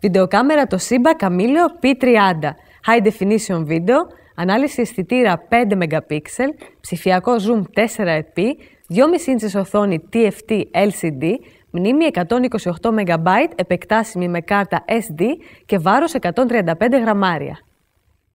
Βιντεοκάμερα το Simba Camilo P30. High definition video, ανάλυση αισθητήρα 5 MP, ψηφιακό zoom 4x, 2,5 inches οθόνη TFT LCD, μνήμη 128 MB επεκτάσιμη με κάρτα SD και βάρος 135 γραμμάρια.